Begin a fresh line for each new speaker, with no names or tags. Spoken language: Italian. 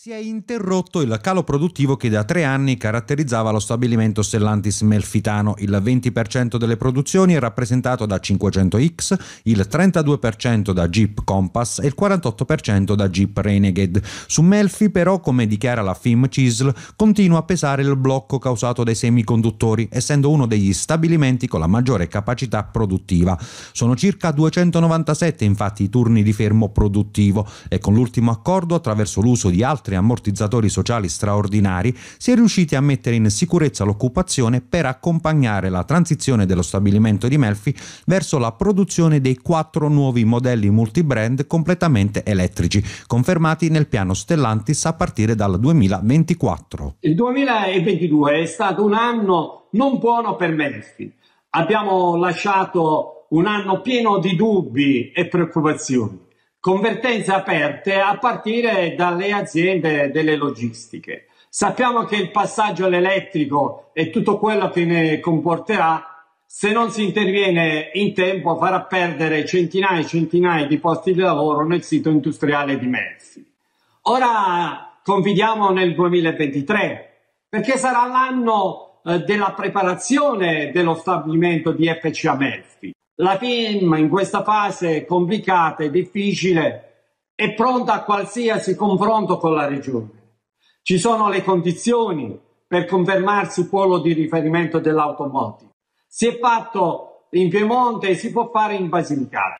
si è interrotto il calo produttivo che da tre anni caratterizzava lo stabilimento Stellantis Melfitano. Il 20% delle produzioni è rappresentato da 500X, il 32% da Jeep Compass e il 48% da Jeep Renegade. Su Melfi però, come dichiara la FIM CISL, continua a pesare il blocco causato dai semiconduttori, essendo uno degli stabilimenti con la maggiore capacità produttiva. Sono circa 297 infatti i turni di fermo produttivo e con l'ultimo accordo attraverso l'uso di altri nostri ammortizzatori sociali straordinari, si è riusciti a mettere in sicurezza l'occupazione per accompagnare la transizione dello stabilimento di Melfi verso la produzione dei quattro nuovi modelli multibrand completamente elettrici, confermati nel piano Stellantis a partire dal 2024.
Il 2022 è stato un anno non buono per Melfi. Abbiamo lasciato un anno pieno di dubbi e preoccupazioni convertenze aperte a partire dalle aziende delle logistiche. Sappiamo che il passaggio all'elettrico e tutto quello che ne comporterà se non si interviene in tempo farà perdere centinaia e centinaia di posti di lavoro nel sito industriale di Melfi. Ora confidiamo nel 2023 perché sarà l'anno eh, della preparazione dello stabilimento di FCA Melfi. La FIM in questa fase complicata e difficile è pronta a qualsiasi confronto con la Regione. Ci sono le condizioni per confermarsi il polo di riferimento dell'automotive. Si è fatto in Piemonte e si può fare in Basilicata.